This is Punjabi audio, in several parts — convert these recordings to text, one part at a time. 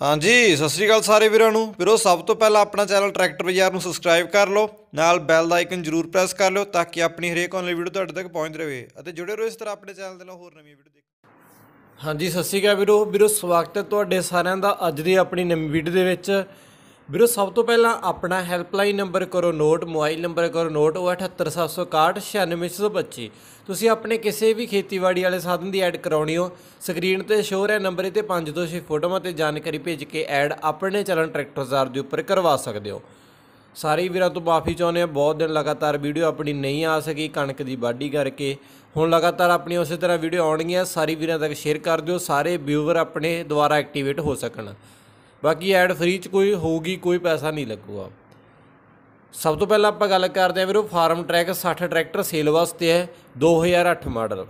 ਹਾਂਜੀ ਸਤਿ ਸ੍ਰੀ ਅਕਾਲ ਸਾਰੇ ਵੀਰਾਂ ਨੂੰ ਵੀਰੋ ਸਭ ਤੋਂ ਪਹਿਲਾਂ ਆਪਣਾ ਚੈਨਲ ਟਰੈਕਟਰ ਬਾਜ਼ਾਰ ਨੂੰ ਸਬਸਕ੍ਰਾਈਬ ਕਰ ਲਓ ਨਾਲ ਬੈਲ ਦਾ ਆਈਕਨ ਜ਼ਰੂਰ ਪ੍ਰੈਸ ਕਰ ਲਓ ਤਾਂ ਕਿ ਆਪਣੀ ਹਰੇਕ ਆਨਲਾਈਨ ਵੀਡੀਓ ਤੁਹਾਡੇ ਤੱਕ ਪਹੁੰਚਦੀ ਰਹੇ ਅਤੇ ਜੁੜੇ ਰਹੋ ਇਸ ਤਰ੍ਹਾਂ ਆਪਣੇ ਚੈਨਲ ਦੇ ਨਾਲ ਹੋਰ ਨਵੀਆਂ ਵੀਡੀਓ ਦੇਖੋ ਹਾਂਜੀ ਸਤਿ ਸ੍ਰੀ ਅਕਾਲ ਵੀਰੋ ਵੀਰੋ ਸਵਾਗਤ ਹੈ ਤੁਹਾਡੇ ਸਾਰਿਆਂ ਦਾ ਅੱਜ ਦੀ ਆਪਣੀ ਨਵੀਂ ਵੀਡੀਓ ਦੇ ਵਿੱਚ ਵੀਰੋ ਸਭ ਤੋਂ ਪਹਿਲਾਂ ਆਪਣਾ ਹੈਲਪਲਾਈਨ ਨੰਬਰ ਕਰੋ ਨੋਟ ਮੋਬਾਈਲ ਨੰਬਰ ਕਰੋ ਨੋਟ 07876169625 ਤੁਸੀਂ ਆਪਣੇ ਕਿਸੇ ਵੀ ਖੇਤੀਬਾੜੀ ਵਾਲੇ ਸਾਧਨ ਦੀ ਐਡ ਕਰਾਉਣੀ ਹੋ ਸਕਰੀਨ ਤੇ ਸ਼ੋਅ ਰਿਹਾ ਨੰਬਰ ਤੇ 5 ਤੋਂ 6 ਫੋਟੋਆਂ ਤੇ ਜਾਣਕਾਰੀ ਭੇਜ ਕੇ ਐਡ ਆਪਣੇ ਚੱਲਣ ਟਰੈਕਟਰ ਜ਼ਾਰ ਦੇ ਉੱਪਰ ਕਰਵਾ ਸਕਦੇ ਹੋ ਸਾਰੇ ਵੀਰਾਂ ਤੋਂ ਮਾਫੀ ਚਾਹੁੰਦੇ ਆ ਬਹੁਤ ਦਿਨ ਲਗਾਤਾਰ ਵੀਡੀਓ ਆਪਣੀ ਨਹੀਂ ਆ ਸਕੀ ਕਣਕ ਦੀ ਬਾਡੀ ਕਰਕੇ ਹੁਣ ਲਗਾਤਾਰ ਆਪਣੀ ਉਸੇ ਤਰ੍ਹਾਂ ਵੀਡੀਓ ਆਉਣਗੀਆਂ ਸਾਰੇ ਵੀਰਾਂ ਤੱਕ ਸ਼ੇਅਰ ਕਰ ਦਿਓ ਸਾਰੇ ਵਿਊਵਰ ਆਪਣੇ ਦੁਆਰਾ ਐਕਟੀਵੇਟ ਹੋ ਸਕਣ ਬਾਕੀ ਐਡ ਫ੍ਰੀ ਚ ਕੋਈ ਹੋਊਗੀ ਕੋਈ ਪੈਸਾ ਨਹੀਂ ਲੱਗੂਗਾ ਸਭ ਤੋਂ ਪਹਿਲਾਂ ਆਪਾਂ ਗੱਲ ਕਰਦੇ ਹਾਂ ਵੀਰੋ ਫਾਰਮ ਟਰੈਕ 60 ਟਰੈਕਟਰ ਸੇਲ ਵਾਸਤੇ ਹੈ 2008 ਮਾਡਲ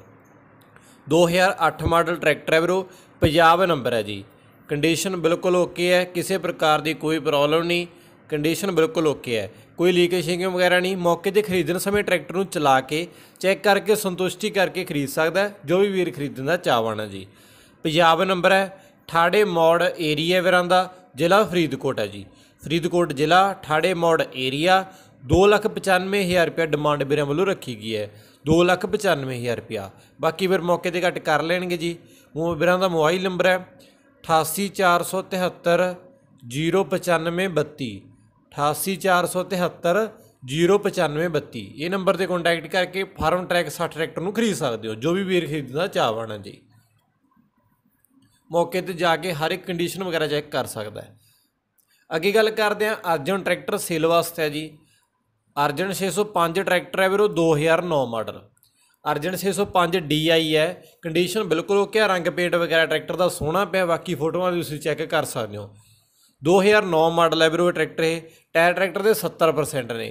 2008 ਮਾਡਲ ਟਰੈਕਟਰ ਹੈ ਵੀਰੋ ਪੰਜਾਬ ਨੰਬਰ ਹੈ ਜੀ ਕੰਡੀਸ਼ਨ ਬਿਲਕੁਲ ਓਕੇ ਹੈ ਕਿਸੇ ਪ੍ਰਕਾਰ ਦੀ ਕੋਈ ਪ੍ਰੋਬਲਮ ਨਹੀਂ ਕੰਡੀਸ਼ਨ ਬਿਲਕੁਲ ਓਕੇ ਹੈ ਕੋਈ ਲੀਕੇਜ ਵਗੈਰਾ ਨਹੀਂ ਮੌਕੇ ਤੇ ਖਰੀਦਣ ਸਮੇਂ ਟਰੈਕਟਰ ਨੂੰ ਚਲਾ ਕੇ ਚੈੱਕ ਕਰਕੇ ਸੰਤੁਸ਼ਟੀ ਕਰਕੇ ਖਰੀਦ ਸਕਦਾ ਜੋ ਵੀ ਵੀਰ ਖਰੀਦਣ ਦਾ ਹੈ ਜੀ ਪੰਜਾਬ ਨੰਬਰ ਹੈ ਠਾੜੇ ਮੋੜ ਏਰੀਆ ਦਾ ਜ਼ਿਲ੍ਹਾ ਫਰੀਦਕੋਟ ਹੈ ਜੀ ਫਰੀਦਕੋਟ ਜ਼ਿਲ੍ਹਾ ਠਾੜੇ ਮੋੜ ਏਰੀਆ 295000 ਰੁਪਏ ਡਿਮਾਂਡ ਵੀਰਾਂ ਵੱਲੋਂ ਰੱਖੀ ਗਈ ਹੈ 295000 ਰੁਪਏ ਬਾਕੀ ਵੀਰ ਮੌਕੇ ਤੇ ਘੱਟ ਕਰ ਲੈਣਗੇ ਜੀ ਵੀਰਾਂ ਦਾ ਮੋਬਾਈਲ ਨੰਬਰ ਹੈ 88473 09532 ਇਹ ਨੰਬਰ ਤੇ ਕੰਟੈਕਟ ਕਰਕੇ ਫਾਰਮ ਟਰੈਕ 60 ਟਰੈਕਟਰ ਨੂੰ ਖਰੀਦ ਸਕਦੇ ਹੋ ਜੋ ਵੀ ਵੀਰ ਖਰੀਦਣਾ ਚਾਹਵਾਣਾ ਜੀ ਮੌਕੇ ਤੇ ਜਾ ਕੇ ਹਰ ਇੱਕ ਕੰਡੀਸ਼ਨ ਵਗੈਰਾ ਚੈੱਕ ਕਰ ਸਕਦਾ ਹੈ ਅੱਗੇ ਗੱਲ ਕਰਦੇ ਆ ਅਰਜਨ ਟਰੈਕਟਰ ਸੇਲ ਵਾਸਤੇ ਹੈ ਜੀ ਅਰਜਨ 605 ਟਰੈਕਟਰ ਹੈ ਵੀਰੋ 2009 ਮਾਡਲ ਅਰਜਨ 605 DI ਹੈ ਕੰਡੀਸ਼ਨ ਬਿਲਕੁਲ ਓਕੇ ਹੈ ਰੰਗ ਪੇਂਟ ਵਗੈਰਾ ਟਰੈਕਟਰ ਦਾ ਸੋਹਣਾ ਪਿਆ ਬਾਕੀ ਫੋਟੋਆਂ ਵੀ ਤੁਸੀਂ ਚੈੱਕ ਕਰ ਸਕਦੇ ਹੋ 2009 ਮਾਡਲ ਹੈ ਵੀਰੋ ਇਹ ਟਰੈਕਟਰ ਇਹ ਟਾਇਰ ਟਰੈਕਟਰ ਦੇ 70% ਨੇ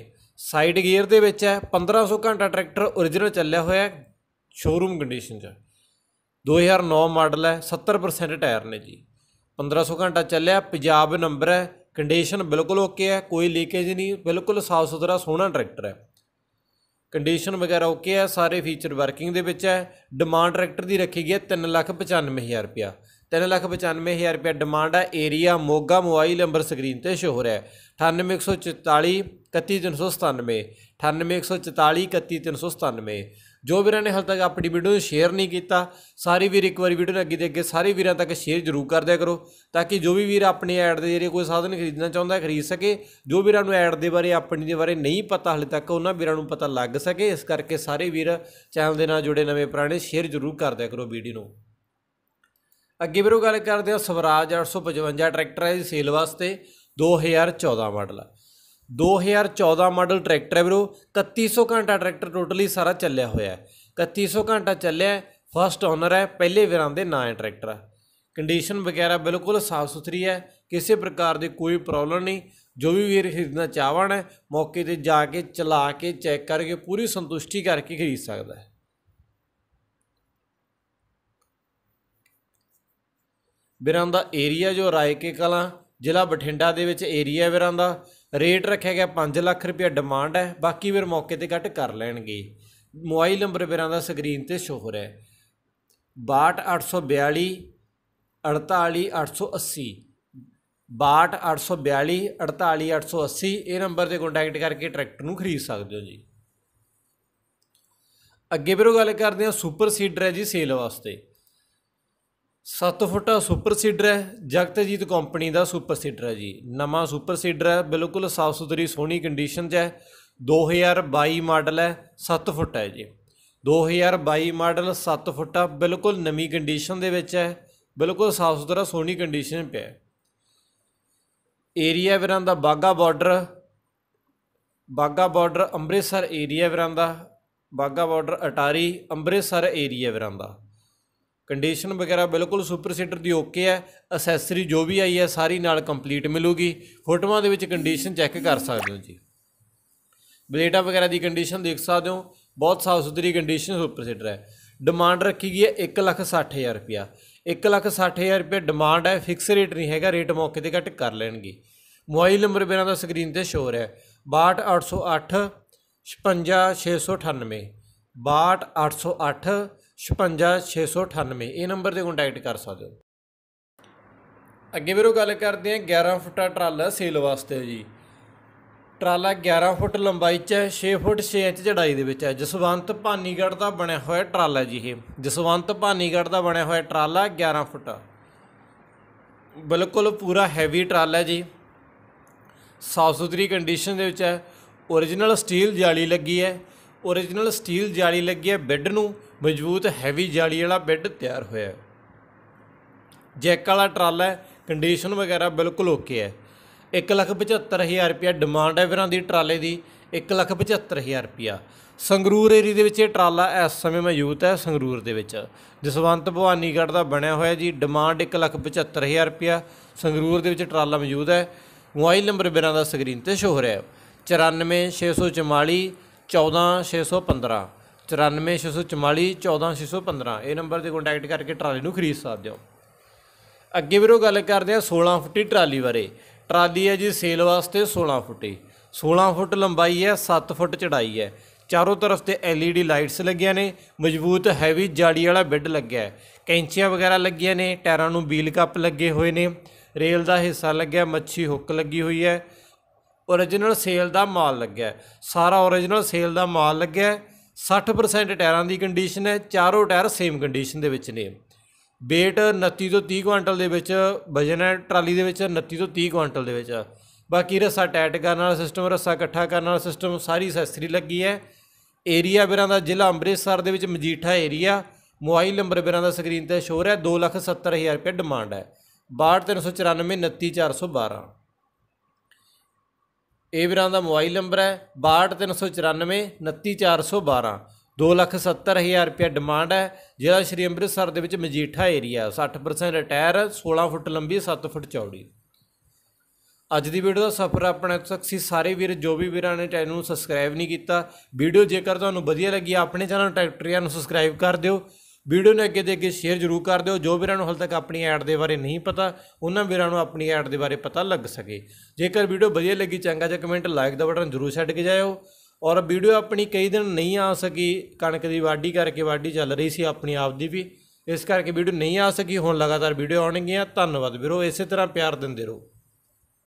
ਸਾਈਡ ਗੇਅਰ ਦੇ ਵਿੱਚ ਹੈ 1500 ਘੰਟਾ ਟਰੈਕਟਰ origignal ਚੱਲਿਆ ਹੋਇਆ ਹੈ ਸ਼ੋਰੂਮ ਕੰਡੀਸ਼ਨ 'ਚ 2009 ਮਾਡਲ ਹੈ 70% ਟਾਇਰ ਨੇ ਜੀ 1500 ਘੰਟਾ ਚੱਲਿਆ ਪੰਜਾਬ ਨੰਬਰ ਹੈ ਕੰਡੀਸ਼ਨ ਬਿਲਕੁਲ ਓਕੇ ਹੈ ਕੋਈ ਲੀਕੇਜ ਨਹੀਂ ਬਿਲਕੁਲ ਸਾਫ ਸੁਥਰਾ ਸੋਹਣਾ ਟਰੈਕਟਰ ਹੈ ਕੰਡੀਸ਼ਨ ਵਗੈਰਾ ਓਕੇ ਹੈ ਸਾਰੇ ਫੀਚਰ ਵਰਕਿੰਗ ਦੇ ਵਿੱਚ ਹੈ ਡਿਮਾਂਡ ਟਰੈਕਟਰ ਦੀ ਰੱਖੀ ਗਈ ਹੈ 395000 ਰੁਪਿਆ 395000 ਰੁਪਿਆ ਡਿਮਾਂਡ ਹੈ area Moga mobile number screen ਤੇ ਸ਼ੋ ਹੋ ਰਿਹਾ ਹੈ 9814431397 9814431397 ਜੋ ਵੀਰਾਂ ਨੇ ਹਾਲ ਤੱਕ ਆਪਣੀ ਵੀਡੀਓ ਨੂੰ ਸ਼ੇਅਰ ਨਹੀਂ ਕੀਤਾ ਸਾਰੇ ਵੀਰ ਇੱਕ ਵਾਰੀ ਵੀਡੀਓ ਨੂੰ ਅੱਗੇ ਦੇ ਅੱਗੇ ਸਾਰੇ ਵੀਰਾਂ ਤੱਕ ਸ਼ੇਅਰ ਜ਼ਰੂਰ ਕਰ ਦਿਆ ਕਰੋ ਤਾਂ ਕਿ ਜੋ ਵੀ ਵੀਰ ਆਪਣੀ ਐਡ ਦੇ ਜਿਹੜੇ ਕੋਈ ਸਾਧਨ ਖਰੀਦਣਾ ਚਾਹੁੰਦਾ ਹੈ ਖਰੀਦ ਸਕੇ ਜੋ ਵੀਰਾਂ ਨੂੰ ਐਡ ਦੇ ਬਾਰੇ ਆਪਣੀ ਦੇ ਬਾਰੇ ਨਹੀਂ ਪਤਾ ਹਾਲੇ ਤੱਕ ਉਹਨਾਂ ਵੀਰਾਂ ਨੂੰ ਪਤਾ ਲੱਗ ਸਕੇ ਇਸ ਕਰਕੇ ਸਾਰੇ ਵੀਰ ਚੈਨਲ ਦੇ ਨਾਲ ਜੁੜੇ ਨਵੇਂ ਪੁਰਾਣੇ ਸ਼ੇਅਰ ਜ਼ਰੂਰ ਕਰ ਦਿਆ ਕਰੋ ਵੀਡੀਓ ਨੂੰ ਅੱਗੇ ਵੀਰੋ ਗੱਲ ਕਰਦੇ ਹਾਂ ਸਵਰਾਜ 855 ਟਰੈਕਟਰ ਹੈ ਦੀ ਸੇਲ ਵਾਸਤੇ 2014 ਮਾਡਲ ਹੈ 2014 ਮਾਡਲ ਟਰੈਕਟਰ ਹੈ ਵੀਰੋ 3100 ਘੰਟਾ ਟਰੈਕਟਰ ਟੋਟਲੀ ਸਾਰਾ ਚੱਲਿਆ ਹੋਇਆ ਹੈ 3100 ਘੰਟਾ ਚੱਲਿਆ ਫਸਟ ਓਨਰ ਹੈ ਪਹਿਲੇ ਵੀਰਾਂ ਦੇ ਨਾਂ ਹੈ ਟਰੈਕਟਰ ਕੰਡੀਸ਼ਨ ਵਗੈਰਾ ਬਿਲਕੁਲ ਸਾਫ ਸੁਥਰੀ ਹੈ ਕਿਸੇ ਪ੍ਰਕਾਰ ਦੀ ਕੋਈ ਪ੍ਰੋਬਲਮ ਨਹੀਂ ਜੋ ਵੀ ਵੀਰ ਖਰੀਦਣਾ ਚਾਹਵਣ ਹੈ ਮੌਕੇ ਤੇ ਜਾ ਕੇ ਚਲਾ ਕੇ ਚੈੱਕ ਕਰਕੇ ਪੂਰੀ ਸੰਤੁਸ਼ਟੀ ਕਰਕੇ ਖਰੀਦ ਸਕਦਾ ਹੈ ਬਿਰਾਂ ਦਾ ਏਰੀਆ ਜੋ ਰਾਏ ਕੇ ਕਲਾਂ ਜ਼ਿਲ੍ਹਾ ਬਠਿੰਡਾ ਦੇ ਵਿੱਚ ਏਰੀਆ ਵੀਰਾਂ ਦਾ ਰੇਟ ਰੱਖਿਆ ਗਿਆ 5 ਲੱਖ ਰੁਪਏ ਡਿਮਾਂਡ ਹੈ ਬਾਕੀ ਵੀਰ ਮੌਕੇ ਤੇ ਘੱਟ ਕਰ ਲੈਣਗੇ ਮੋਬਾਈਲ ਨੰਬਰ ਵੀਰਾਂ ਦਾ ਸਕਰੀਨ ਤੇ ਸ਼ੋ ਹੋ ਰਿਹਾ ਹੈ 62842 48880 62842 48880 ਇਹ ਨੰਬਰ ਤੇ ਕੰਟੈਕਟ ਕਰਕੇ ਟਰੈਕਟਰ ਨੂੰ ਖਰੀਦ ਸਕਦੇ ਹੋ ਜੀ ਅੱਗੇ ਵੀਰੋ ਗੱਲ ਕਰਦੇ ਹਾਂ ਸੁਪਰ ਸੀਡਰ ਹੈ ਜੀ ਸੇਲ ਵਾਸਤੇ 7 ਫੁੱਟਾ ਸੁਪਰ ਸੀਡਰ ਹੈ ਜਗਤਜੀਤ ਕੰਪਨੀ ਦਾ ਸੁਪਰ ਸੀਡਰ ਹੈ ਜੀ ਨਵਾਂ ਸੁਪਰ ਸੀਡਰ ਹੈ ਬਿਲਕੁਲ ਸਾਫ ਸੁਥਰੀ ਸੋਹਣੀ ਕੰਡੀਸ਼ਨ 'ਚ ਹੈ 2022 ਮਾਡਲ ਹੈ 7 ਫੁੱਟ ਹੈ ਜੀ 2022 ਮਾਡਲ 7 ਫੁੱਟਾ ਬਿਲਕੁਲ ਨਵੀਂ ਕੰਡੀਸ਼ਨ ਦੇ ਵਿੱਚ ਹੈ ਬਿਲਕੁਲ ਸਾਫ ਸੁਥਰਾ ਸੋਹਣੀ ਕੰਡੀਸ਼ਨ ਪਿਆ ਹੈ ਏਰੀਆ ਵੀਰਾਂ ਦਾ Wagah border Wagah border Amritsar area ਵੀਰਾਂ ਦਾ ਬਾਗਾ ਬਾਰਡਰ ਅਟਾਰੀ ਅੰਮ੍ਰਿਤਸਰ ਏਰੀਆ ਵੀਰਾਂ ਦਾ ਕੰਡੀਸ਼ਨ ਵਗੈਰਾ ਬਿਲਕੁਲ ਸੁਪਰ ਸੀਟਰ ਦੀ ਓਕੇ ਹੈ ਅਸੈਸਰੀ ਜੋ ਵੀ ਆਈ ਹੈ ਸਾਰੀ ਨਾਲ ਕੰਪਲੀਟ ਮਿਲੂਗੀ ਫੋਟੋਆਂ ਦੇ ਵਿੱਚ ਕੰਡੀਸ਼ਨ ਚੈੱਕ ਕਰ ਸਕਦੇ ਹੋ ਜੀ ਬਲੇਟਾ ਵਗੈਰਾ ਦੀ ਕੰਡੀਸ਼ਨ ਦੇਖ ਸਕਦੇ ਹੋ ਬਹੁਤ ਸਾਫ ਸੁਥਰੀ ਕੰਡੀਸ਼ਨ ਸੁਪਰ ਸੀਟਰ ਹੈ ਡਿਮਾਂਡ ਰੱਖੀ ਗਈ ਹੈ 160000 ਰੁਪਿਆ 160000 ਰੁਪਏ ਡਿਮਾਂਡ ਹੈ ਫਿਕਸ ਰੇਟ ਨਹੀਂ ਹੈਗਾ ਰੇਟ ਮੌਕੇ ਤੇ ਘੱਟ ਕਰ ਲੈਣਗੇ ਮੋਬਾਈਲ ਨੰਬਰ ਬਿਨਾਂ ਦਾ ਸਕਰੀਨ ਤੇ ਸ਼ੋਰ ਹੈ 62808 56698 62808 56698 ਇਹ ਨੰਬਰ ਤੇ ਕੰਟੈਕਟ ਕਰ ਸਕਦੇ ਹੋ ਅੱਗੇ ਵੀਰੋ ਗੱਲ ਕਰਦੇ ਆ 11 ਫੁੱਟਾ ਟਰਾਲਾ ਸੇਲ ਵਾਸਤੇ ਜੀ ਟਰਾਲਾ 11 ਫੁੱਟ ਲੰਬਾਈ 'ਚ ਹੈ 6 ਫੁੱਟ 6 ਇੰਚ ਚੜਾਈ ਦੇ ਵਿੱਚ ਹੈ ਜਸਵੰਤ ਭਾਨੀਗੜ ਦਾ ਬਣਿਆ ਹੋਇਆ ਟਰਾਲਾ ਜੀ ਇਹ ਜਸਵੰਤ ਭਾਨੀਗੜ ਦਾ ਬਣਿਆ ਹੋਇਆ ਟਰਾਲਾ 11 ਫੁੱਟ ਬਿਲਕੁਲ ਪੂਰਾ ਹੈਵੀ ਟਰਾਲਾ ਹੈ ਜੀ ਸਾਫ ਸੁਥਰੀ ਕੰਡੀਸ਼ਨ ਦੇ ਵਿੱਚ ਹੈ origignal ਸਟੀਲ ਜਾਲੀ ਲੱਗੀ ਹੈ origignal ਸਟੀਲ ਜਾਲੀ ਲੱਗੀ ਹੈ ਬੈੱਡ ਨੂੰ ਮਜ਼ਬੂਤ ਹੈਵੀ ਜਾਲੀ ਵਾਲਾ ਬੈੱਡ ਤਿਆਰ ਹੋਇਆ ਹੈ ਜੈਕ ਵਾਲਾ ਟਰਾਲਾ ਹੈ ਕੰਡੀਸ਼ਨ ਵਗੈਰਾ ਬਿਲਕੁਲ ਓਕੇ ਹੈ 175000 ਰੁਪਿਆ ਡਿਮਾਂਡ ਹੈ ਵੀਰਾਂ ਦੀ ਟਰਾਲੇ ਦੀ 175000 ਰੁਪਿਆ ਸੰਗਰੂਰ ਏਰੀ ਦੇ ਵਿੱਚ ਇਹ ਟਰਾਲਾ ਇਸ ਸਮੇਂ ਮੌਜੂਦ ਹੈ ਸੰਗਰੂਰ ਦੇ ਵਿੱਚ ਜਸਵੰਤ ਭਵਾਨੀਗੜ੍ਹ ਦਾ ਬਣਿਆ ਹੋਇਆ ਜੀ ਡਿਮਾਂਡ 175000 ਰੁਪਿਆ ਸੰਗਰੂਰ ਦੇ ਵਿੱਚ ਟਰਾਲਾ ਮੌਜੂਦ ਹੈ ਮੋਬਾਈਲ ਨੰਬਰ ਵੀਰਾਂ ਦਾ ਸਕਰੀਨ ਤੇ ਸ਼ੋ ਹੋ ਰਿਹਾ ਹੈ 94644 14615 94644 14615 ਇਹ ਨੰਬਰ ਤੇ ਕੰਟੈਕਟ ਕਰਕੇ ਟਰਾਲੀ ਨੂੰ ਖਰੀਦ ਸਕਦੇ ਹੋ ਅੱਗੇ ਵੀਰੋ ਗੱਲ ਕਰਦੇ ਆ 16 ਫੁੱਟੀ ਟਰਾਲੀ ਬਾਰੇ ਟਰਾਲੀ ਹੈ ਜੀ ਸੇਲ ਵਾਸਤੇ 16 ਫੁੱਟੀ 16 ਫੁੱਟ ਲੰਬਾਈ ਹੈ 7 ਫੁੱਟ ਚੜਾਈ ਹੈ ਚਾਰੋਂ ਤਰਫ ਤੇ ਐਲਈਡੀ ਲਾਈਟਸ ਲੱਗੀਆਂ ਨੇ ਮਜ਼ਬੂਤ ਹੈਵੀ ਜਾੜੀ ਵਾਲਾ ਬਿੱਡ ਲੱਗਿਆ ਹੈ ਕੈਂਚੀਆਂ ਵਗੈਰਾ ਲੱਗੀਆਂ ਨੇ ਟਾਇਰਾਂ ਨੂੰ ਬੀਲ ਕੱਪ ਲੱਗੇ ਹੋਏ ਨੇ ਰੇਲ ਦਾ ਹਿੱਸਾ ਲੱਗਿਆ ਮੱਛੀ ਹੁੱਕ ਲੱਗੀ ਹੋਈ ਹੈ origignal ਸੇਲ ਦਾ ਮਾਲ ਲੱਗਿਆ ਸਾਰਾ origignal ਸੇਲ ਦਾ ਮਾਲ ਲੱਗਿਆ 60% ਟਾਇਰਾਂ ਦੀ ਕੰਡੀਸ਼ਨ ਹੈ ਚਾਰੋਂ ਟਾਇਰ ਸੇਮ ਕੰਡੀਸ਼ਨ ਦੇ ਵਿੱਚ ਨੇ weight 29 ਤੋਂ 30 ਕੁਇੰਟਲ ਦੇ ਵਿੱਚ ਵਜਨ ਹੈ ਟਰਾਲੀ ਦੇ ਵਿੱਚ 29 ਤੋਂ 30 ਕੁਇੰਟਲ ਦੇ ਵਿੱਚ ਬਾਕੀ ਰੱਸਾ ਟੈਟ ਕਰਨ ਵਾਲਾ ਸਿਸਟਮ ਰੱਸਾ ਇਕੱਠਾ ਕਰਨ ਵਾਲਾ ਸਿਸਟਮ ਸਾਰੀ ਅਸੈਸਰੀ ਲੱਗੀ ਹੈ ਏਰੀਆ ਬਿਰਾਂ ਦਾ ਜ਼ਿਲ੍ਹਾ ਅੰਮ੍ਰਿਤਸਰ ਦੇ ਵਿੱਚ ਮਜੀਠਾ ਏਰੀਆ ਮੋਬਾਈਲ ਨੰਬਰ ਬਿਰਾਂ ਦਾ ਸਕਰੀਨ ਤੇ ਸ਼ੋਅ ਹੈ 270000 ਰੁਪਏ ਡਿਮਾਂਡ ਹੈ 6239499412 ਇਹ ਵੀਰਾਂ ਦਾ ਮੋਬਾਈਲ ਨੰਬਰ ਹੈ 29412 270000 ਰੁਪਏ ਡਿਮਾਂਡ ਹੈ ਜਿਹੜਾ ਸ਼੍ਰੀ ਅੰਮ੍ਰਿਤਸਰ ਦੇ ਵਿੱਚ ਮਜੀਠਾ ਏਰੀਆ 60% ਰਿਟਾਇਰ 16 ਫੁੱਟ ਲੰਬੀ 7 ਫੁੱਟ ਚੌੜੀ ਅੱਜ ਦੀ ਵੀਡੀਓ ਦਾ ਸਫਰ ਆਪਣਾ ਤੱਕ ਸੀ ਸਾਰੇ ਵੀਰ ਜੋ ਵੀ ਵੀਰਾਂ ਨੇ ਚੈਨਲ ਨੂੰ ਸਬਸਕ੍ਰਾਈਬ ਨਹੀਂ ਕੀਤਾ ਵੀਡੀਓ ਜੇਕਰ ਤੁਹਾਨੂੰ ਵਧੀਆ ਲੱਗੀ ਆਪਣੇ ਚੈਨਲ ਟੈਕਟਰੀਆ ਨੂੰ ਸਬਸਕ੍ਰਾਈਬ ਕਰ ਦਿਓ ਵੀਡੀਓ ਨੂੰ ਅੱਗੇ ਦੇ ਅੱਗੇ ਸ਼ੇਅਰ ਜ਼ਰੂਰ ਕਰ ਦਿਓ ਜੋ ਵੀਰਾਂ ਨੂੰ ਹਾਲ ਤੱਕ ਆਪਣੀ ਐਡ ਦੇ ਬਾਰੇ ਨਹੀਂ ਪਤਾ ਉਹਨਾਂ ਵੀਰਾਂ ਨੂੰ ਆਪਣੀ ਐਡ ਦੇ ਬਾਰੇ ਪਤਾ ਲੱਗ ਸਕੇ ਜੇਕਰ ਵੀਡੀਓ ਵਧੀਆ ਲੱਗੀ ਚੰਗਾ ਜਿਹਾ ਕਮੈਂਟ ਲਾਈਕ ਦਾ ਬਟਨ ਜ਼ਰੂਰ ਛੱਡ ਕੇ ਜਾਇਓ ਔਰ ਵੀਡੀਓ ਆਪਣੀ ਕਈ ਦਿਨ ਨਹੀਂ ਆ ਸਕੀ ਕਣਕ ਦੀ ਵਾਢੀ ਕਰਕੇ ਵਾਢੀ ਚੱਲ ਰਹੀ ਸੀ ਆਪਣੀ ਆਪ ਦੀ ਵੀ ਇਸ ਕਰਕੇ ਵੀਡੀਓ ਨਹੀਂ ਆ ਸਕੀ ਹੁਣ ਲਗਾਤਾਰ ਵੀਡੀਓ ਆਉਣਗੀਆਂ ਧੰਨਵਾਦ ਵੀਰੋ ਇਸੇ ਤਰ੍ਹਾਂ ਪਿਆਰ ਦਿੰਦੇ ਰਹੋ